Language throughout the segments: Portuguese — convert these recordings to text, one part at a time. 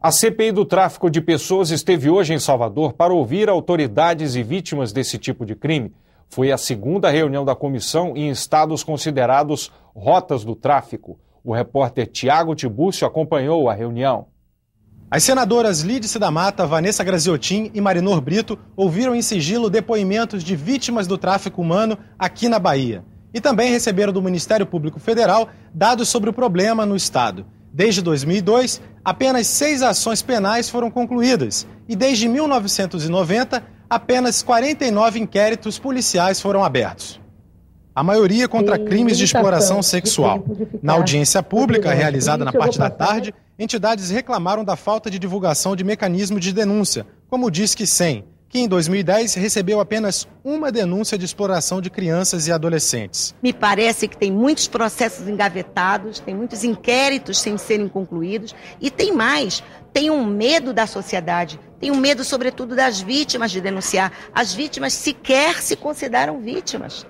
A CPI do tráfico de pessoas esteve hoje em Salvador para ouvir autoridades e vítimas desse tipo de crime. Foi a segunda reunião da comissão em estados considerados rotas do tráfico. O repórter Tiago Tibúcio acompanhou a reunião. As senadoras Lídice da Mata, Vanessa Graziotin e Marinor Brito ouviram em sigilo depoimentos de vítimas do tráfico humano aqui na Bahia. E também receberam do Ministério Público Federal dados sobre o problema no estado. Desde 2002, apenas seis ações penais foram concluídas e desde 1990, apenas 49 inquéritos policiais foram abertos. A maioria contra crimes de exploração sexual. Na audiência pública realizada na parte da tarde, entidades reclamaram da falta de divulgação de mecanismo de denúncia, como o Disque 100, que em 2010 recebeu apenas uma denúncia de exploração de crianças e adolescentes. Me parece que tem muitos processos engavetados, tem muitos inquéritos sem serem concluídos e tem mais, tem um medo da sociedade, tem um medo sobretudo das vítimas de denunciar. As vítimas sequer se consideram vítimas.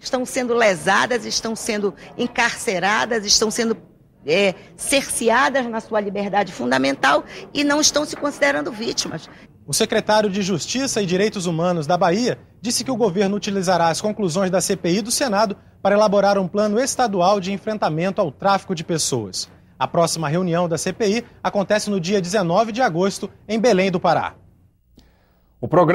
Estão sendo lesadas, estão sendo encarceradas, estão sendo é, cerceadas na sua liberdade fundamental e não estão se considerando vítimas. O secretário de Justiça e Direitos Humanos da Bahia disse que o governo utilizará as conclusões da CPI do Senado para elaborar um plano estadual de enfrentamento ao tráfico de pessoas. A próxima reunião da CPI acontece no dia 19 de agosto, em Belém do Pará. O programa